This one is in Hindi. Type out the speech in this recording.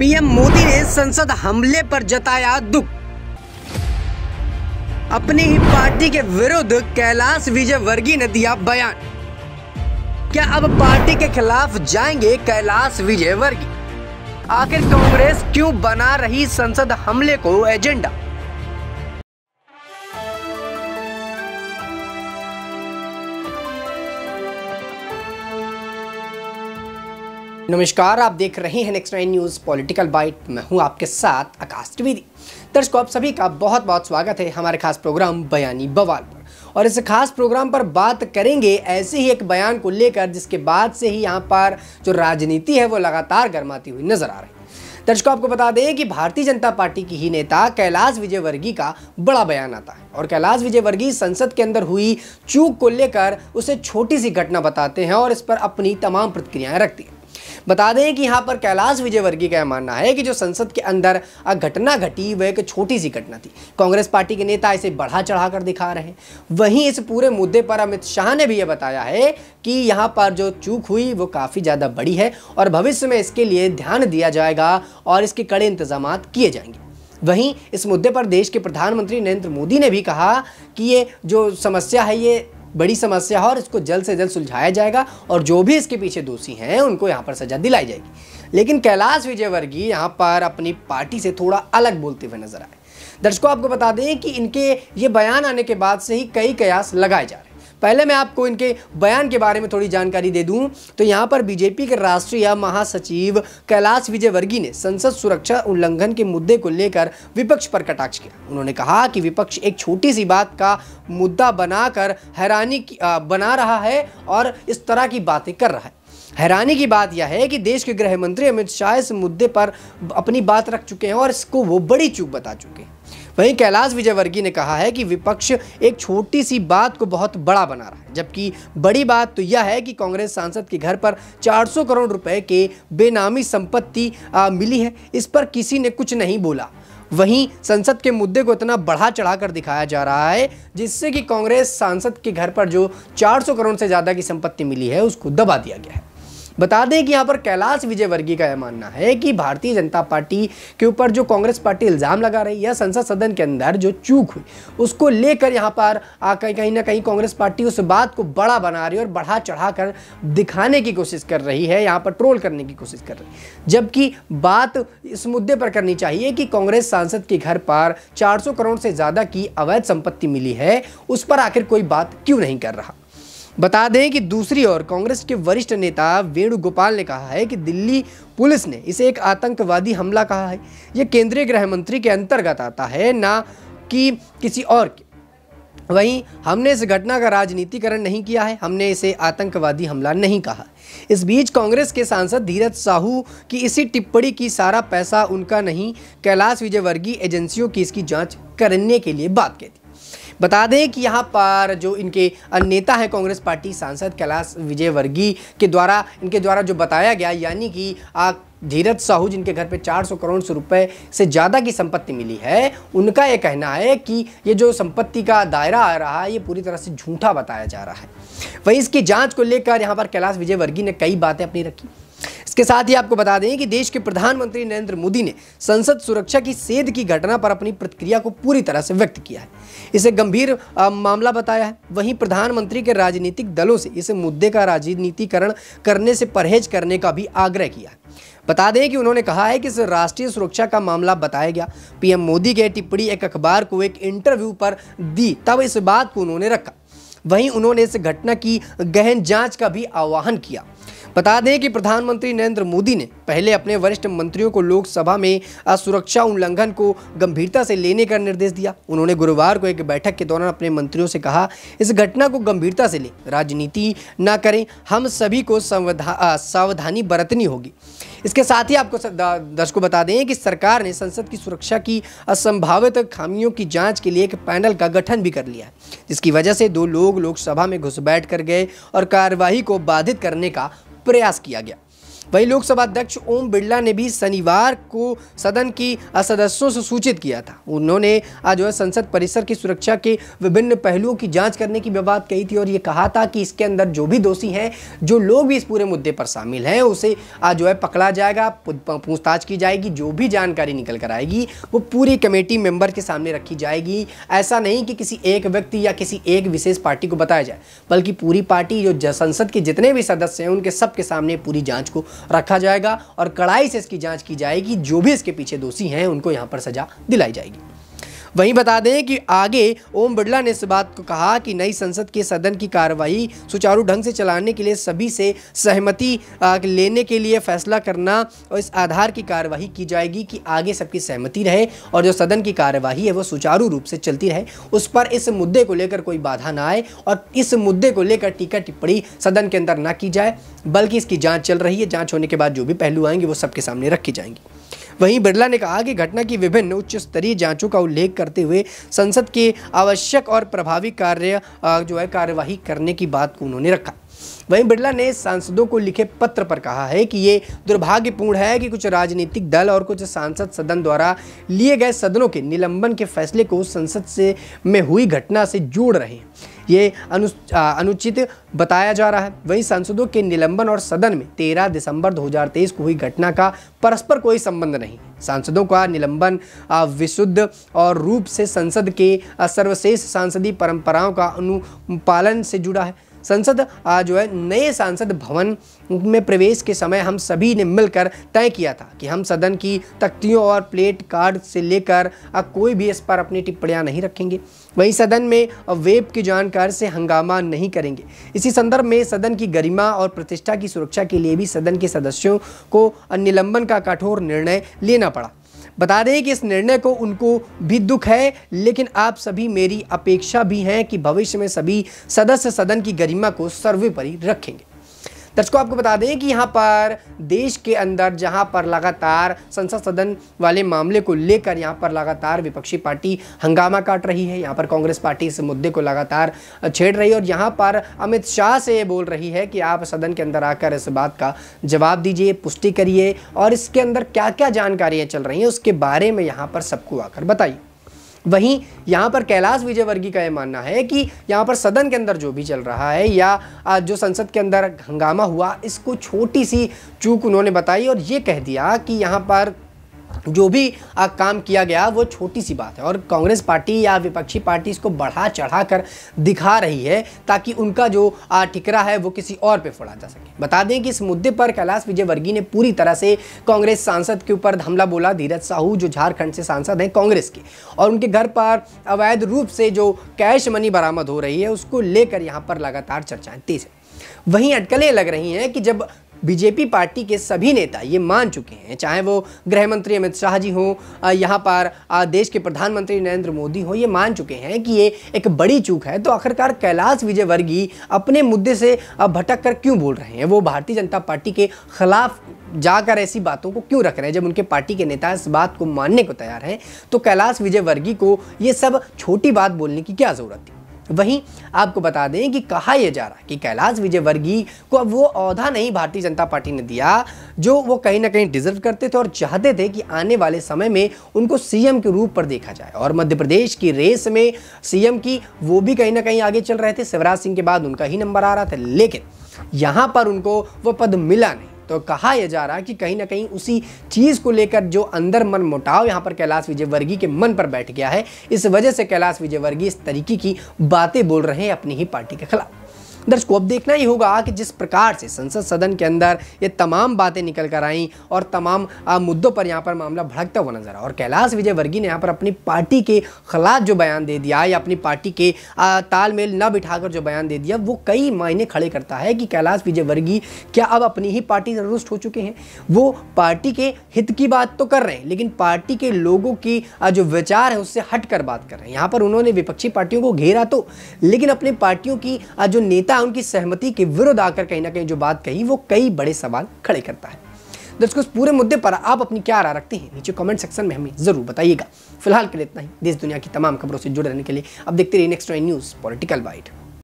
पीएम मोदी ने संसद हमले पर जताया दुख अपनी ही पार्टी के विरुद्ध कैलाश विजयवर्गीय ने दिया बयान क्या अब पार्टी के खिलाफ जाएंगे कैलाश विजयवर्गीय आखिर कांग्रेस क्यों बना रही संसद हमले को एजेंडा नमस्कार आप देख रहे हैं next nine news political bite मैं हूं आपके साथ आकाश त्रिवेदी दर्शकों आप सभी का बहुत बहुत स्वागत है हमारे खास प्रोग्राम बयानी बवाल पर और इस खास प्रोग्राम पर बात करेंगे ऐसे ही एक बयान को लेकर जिसके बाद से ही यहाँ पर जो राजनीति है वो लगातार गर्माती हुई नजर आ रही है दर्शकों आपको बता दें कि भारतीय जनता पार्टी की ही नेता कैलाश विजयवर्गीय का बड़ा बयान आता है और कैलाश विजयवर्गीय संसद के अंदर हुई चूक को लेकर उसे छोटी सी घटना बताते हैं और इस पर अपनी तमाम प्रतिक्रियाएं रखती हैं बता दें कि यहाँ पर कैलाश विजयवर्गीय का मानना है कि जो संसद के अंदर घटना घटी वह एक छोटी सी घटना थी कांग्रेस पार्टी के नेता इसे बढ़ा चढ़ा कर दिखा रहे हैं वहीं इस पूरे मुद्दे पर अमित शाह ने भी यह बताया है कि यहाँ पर जो चूक हुई वो काफ़ी ज़्यादा बड़ी है और भविष्य में इसके लिए ध्यान दिया जाएगा और इसके कड़े इंतजाम किए जाएंगे वहीं इस मुद्दे पर देश के प्रधानमंत्री नरेंद्र मोदी ने भी कहा कि ये जो समस्या है ये बड़ी समस्या है और इसको जल्द से जल्द सुलझाया जाएगा और जो भी इसके पीछे दोषी हैं उनको यहाँ पर सजा दिलाई जाएगी लेकिन कैलाश विजयवर्गीय यहाँ पर अपनी पार्टी से थोड़ा अलग बोलते हुए नजर आए दर्शकों आपको बता दें कि इनके ये बयान आने के बाद से ही कई कयास लगाए जा रहे हैं पहले मैं आपको इनके बयान के बारे में थोड़ी जानकारी दे दूं तो यहाँ पर बीजेपी के राष्ट्रीय महासचिव कैलाश विजयवर्गीय ने संसद सुरक्षा उल्लंघन के मुद्दे को लेकर विपक्ष पर कटाक्ष किया उन्होंने कहा कि विपक्ष एक छोटी सी बात का मुद्दा बनाकर हैरानी बना रहा है और इस तरह की बातें कर रहा है हैरानी की बात यह है कि देश के गृह मंत्री अमित शाह इस मुद्दे पर अपनी बात रख चुके हैं और इसको वो बड़ी चूक बता चुके हैं वहीं कैलाश विजयवर्गीय ने कहा है कि विपक्ष एक छोटी सी बात को बहुत बड़ा बना रहा है जबकि बड़ी बात तो यह है कि कांग्रेस सांसद के घर पर 400 करोड़ रुपए के बेनामी संपत्ति मिली है इस पर किसी ने कुछ नहीं बोला वहीं संसद के मुद्दे को इतना बढ़ा चढ़ाकर दिखाया जा रहा है जिससे कि कांग्रेस सांसद के घर पर जो 400 करोड़ से ज़्यादा की संपत्ति मिली है उसको दबा दिया गया है बता दें कि यहाँ पर कैलाश विजयवर्गीय का यह मानना है कि भारतीय जनता पार्टी के ऊपर जो कांग्रेस पार्टी इल्ज़ाम लगा रही है संसद सदन के अंदर जो चूक हुई उसको लेकर यहाँ पर कहीं कहीं ना कहीं कांग्रेस पार्टी उस बात को बड़ा बना रही है और बढ़ा चढ़ा कर दिखाने की कोशिश कर रही है यहाँ पर ट्रोल करने की कोशिश कर रही है जबकि बात इस मुद्दे पर करनी चाहिए कि कांग्रेस सांसद के घर पर चार करोड़ से ज़्यादा की अवैध संपत्ति मिली है उस पर आखिर कोई बात क्यों नहीं कर रहा बता दें कि दूसरी ओर कांग्रेस के वरिष्ठ नेता वेणुगोपाल ने कहा है कि दिल्ली पुलिस ने इसे एक आतंकवादी हमला कहा है यह केंद्रीय गृह मंत्री के अंतर्गत आता है ना कि किसी और के वहीं हमने इस घटना का राजनीतिकरण नहीं किया है हमने इसे आतंकवादी हमला नहीं कहा इस बीच कांग्रेस के सांसद धीरज साहू की इसी टिप्पणी की सारा पैसा उनका नहीं कैलाश विजयवर्गीय एजेंसियों की इसकी जांच करने के लिए बात कह दी बता दें कि यहाँ पर जो इनके नेता हैं कांग्रेस पार्टी सांसद कैलाश विजयवर्गीय के द्वारा इनके द्वारा जो बताया गया यानी कि आ, धीरज साहू जिनके घर पे 400 करोड़ रुपए से ज़्यादा की संपत्ति मिली है उनका ये कहना है कि ये जो संपत्ति का दायरा आ रहा है ये पूरी तरह से झूठा बताया जा रहा है वहीं इसकी जांच को लेकर यहाँ पर कैलाश विजयवर्गीय ने कई बातें अपनी रखी इसके साथ ही आपको बता दें कि देश के प्रधानमंत्री नरेंद्र मोदी ने संसद सुरक्षा की सेध की घटना पर अपनी प्रतिक्रिया को पूरी तरह से व्यक्त किया है इसे गंभीर मामला बताया है वहीं प्रधानमंत्री के राजनीतिक दलों से इस मुद्दे का राजनीतिकरण करने से परहेज करने का भी आग्रह किया बता दें कि उन्होंने कहा है कि इस राष्ट्रीय सुरक्षा का मामला बताया गया पीएम मोदी के टिप्पणी एक अखबार को एक इंटरव्यू पर दी तब इस बात को उन्होंने रखा वहीं उन्होंने इस घटना की गहन जांच का भी आह्वान किया बता दें कि प्रधानमंत्री नरेंद्र मोदी ने पहले अपने वरिष्ठ मंत्रियों को लोकसभा में असुरक्षा उल्लंघन को गंभीरता से लेने का निर्देश दिया उन्होंने गुरुवार को एक बैठक के दौरान अपने मंत्रियों से कहा इस घटना को गंभीरता से ले राजनीति न करें हम सभी को सावधानी बरतनी होगी इसके साथ ही आपको दर्शकों बता दें कि सरकार ने संसद की सुरक्षा की असंभावित खामियों की जांच के लिए एक पैनल का गठन भी कर लिया है जिसकी वजह से दो लोग लोकसभा में घुस बैठ कर गए और कार्यवाही को बाधित करने का प्रयास किया गया वहीं लोकसभा अध्यक्ष ओम बिरला ने भी शनिवार को सदन की सदस्यों से सूचित किया था उन्होंने आज जो है संसद परिसर की सुरक्षा के विभिन्न पहलुओं की जांच करने की बात कही थी और ये कहा था कि इसके अंदर जो भी दोषी हैं जो लोग भी इस पूरे मुद्दे पर शामिल हैं उसे आज जो है पकड़ा जाएगा पूछताछ की जाएगी जो भी जानकारी निकल कर आएगी वो पूरी कमेटी मेंबर के सामने रखी जाएगी ऐसा नहीं कि किसी एक व्यक्ति या किसी एक विशेष पार्टी को बताया जाए बल्कि पूरी पार्टी जो संसद के जितने भी सदस्य हैं उनके सबके सामने पूरी जाँच को रखा जाएगा और कड़ाई से इसकी जांच की जाएगी जो भी इसके पीछे दोषी हैं उनको यहाँ पर सजा दिलाई जाएगी वहीं बता दें कि आगे ओम बिड़ला ने इस बात को कहा कि नई संसद के सदन की कार्यवाही सुचारू ढंग से चलाने के लिए सभी से सहमति लेने के लिए फैसला करना और इस आधार की कार्यवाही की जाएगी कि आगे सबकी सहमति रहे और जो सदन की कार्यवाही है वो सुचारू रूप से चलती रहे उस पर इस मुद्दे को लेकर कोई बाधा ना आए और इस मुद्दे को लेकर टीका टिप्पणी सदन के अंदर ना की जाए बल्कि इसकी जाँच चल रही है जाँच होने के बाद जो भी पहलू आएंगे वो सबके सामने रखी जाएंगी वहीं बिरला ने कहा कि घटना की विभिन्न उच्च स्तरीय जांचों का उल्लेख करते हुए संसद के आवश्यक और प्रभावी कार्य जो है कार्यवाही करने की बात को उन्होंने रखा वहीं बिरला ने सांसदों को लिखे पत्र पर कहा है कि ये दुर्भाग्यपूर्ण है कि कुछ राजनीतिक दल और कुछ सांसद सदन द्वारा लिए गए सदनों के निलंबन के फैसले को संसद से में हुई घटना से जोड़ रहे हैं ये अनु अनुचित बताया जा रहा है वहीं सांसदों के निलंबन और सदन में 13 दिसंबर 2023 को हुई घटना का परस्पर कोई संबंध नहीं सांसदों का निलंबन विशुद्ध और रूप से संसद के सर्वश्रेष्ठ सांसदीय परंपराओं का अनुपालन से जुड़ा है संसद जो है नए सांसद भवन में प्रवेश के समय हम सभी ने मिलकर तय किया था कि हम सदन की तख्तियों और प्लेट कार्ड से लेकर अब कोई भी इस पर अपनी टिप्पणियां नहीं रखेंगे वहीं सदन में वेब की जानकारी से हंगामा नहीं करेंगे इसी संदर्भ में सदन की गरिमा और प्रतिष्ठा की सुरक्षा के लिए भी सदन के सदस्यों को निलंबन का कठोर निर्णय लेना पड़ा बता दें कि इस निर्णय को उनको भी दुख है लेकिन आप सभी मेरी अपेक्षा भी हैं कि भविष्य में सभी सदस्य सदन की गरिमा को सर्वोपरि रखेंगे दर्शकों तो आपको बता दें कि यहाँ पर देश के अंदर जहाँ पर लगातार संसद सदन वाले मामले को लेकर यहाँ पर लगातार विपक्षी पार्टी हंगामा काट रही है यहाँ पर कांग्रेस पार्टी इस मुद्दे को लगातार छेड़ रही है और यहाँ पर अमित शाह से ये बोल रही है कि आप सदन के अंदर आकर इस बात का जवाब दीजिए पुष्टि करिए और इसके अंदर क्या क्या जानकारियाँ चल रही हैं उसके बारे में यहाँ पर सबको आकर बताइए वहीं यहाँ पर कैलाश विजयवर्गीय का यह मानना है कि यहाँ पर सदन के अंदर जो भी चल रहा है या जो संसद के अंदर हंगामा हुआ इसको छोटी सी चूक उन्होंने बताई और ये कह दिया कि यहाँ पर जो भी आ, काम किया गया वो छोटी सी बात है और कांग्रेस पार्टी या विपक्षी पार्टी इसको बढ़ा चढ़ा कर दिखा रही है ताकि उनका जो ठिकरा है वो किसी और पे फोड़ा जा सके बता दें कि इस मुद्दे पर कैलाश विजयवर्गीय ने पूरी तरह से कांग्रेस सांसद के ऊपर हमला बोला धीरज साहू जो झारखंड से सांसद हैं कांग्रेस के और उनके घर पर अवैध रूप से जो कैश मनी बरामद हो रही है उसको लेकर यहाँ पर लगातार चर्चाएं तेज वहीं अटकलें लग रही हैं कि जब बीजेपी पार्टी के सभी नेता ये मान चुके हैं चाहे वो गृह मंत्री अमित शाह जी हों यहाँ पर देश के प्रधानमंत्री नरेंद्र मोदी हों ये मान चुके हैं कि ये एक बड़ी चूक है तो आखिरकार कैलाश विजयवर्गीय अपने मुद्दे से भटक कर क्यों बोल रहे हैं वो भारतीय जनता पार्टी के खिलाफ जाकर ऐसी बातों को क्यों रख रहे हैं जब उनके पार्टी के नेता इस बात को मानने को तैयार हैं तो कैलाश विजयवर्गीय को ये सब छोटी बात बोलने की क्या ज़रूरत थी वहीं आपको बता दें कि कहा यह जा रहा है कि कैलाश विजयवर्गीय को अब वो अहदा नहीं भारतीय जनता पार्टी ने दिया जो वो कहीं ना कहीं डिजर्व करते थे और चाहते थे कि आने वाले समय में उनको सीएम के रूप पर देखा जाए और मध्य प्रदेश की रेस में सीएम की वो भी कहीं ना कहीं आगे चल रहे थे शिवराज सिंह के बाद उनका ही नंबर आ रहा था लेकिन यहाँ पर उनको वो पद मिला नहीं तो कहा यह जा रहा है कि कहीं ना कहीं उसी चीज़ को लेकर जो अंदर मन मोटाव यहां पर कैलाश विजयवर्गीय के मन पर बैठ गया है इस वजह से कैलाश विजयवर्गीय इस तरीके की बातें बोल रहे हैं अपनी ही पार्टी के खिलाफ दर्शकों अब देखना ही होगा कि जिस प्रकार से संसद सदन के अंदर ये तमाम बातें निकल कर आई और तमाम मुद्दों पर यहाँ पर मामला भड़कता हुआ नजर आया और कैलाश विजय वर्गी ने यहाँ पर अपनी पार्टी के खिलाफ जो बयान दे दिया या अपनी पार्टी के तालमेल न बिठाकर जो बयान दे दिया वो कई मायने खड़े करता है कि कैलाश वर्गी क्या अब अपनी ही पार्टी से हो चुके हैं वो पार्टी के हित की बात तो कर रहे हैं लेकिन पार्टी के लोगों की जो विचार है उससे हट बात कर रहे हैं यहाँ पर उन्होंने विपक्षी पार्टियों को घेरा तो लेकिन अपनी पार्टियों की जो नेता उनकी सहमति के विरुद्ध आकर कहीं ना कहीं जो बात कही वो कई बड़े सवाल खड़े करता है दर्शकों पूरे मुद्दे पर आप अपनी क्या राय रखते हैं नीचे कमेंट सेक्शन में हमें जरूर बताइएगा फिलहाल के लिए इतना ही देश दुनिया की तमाम खबरों से जुड़े रहने के लिए अब देखते रहिए नेक्स्ट न्यूज़ पॉलिटिकल बाइट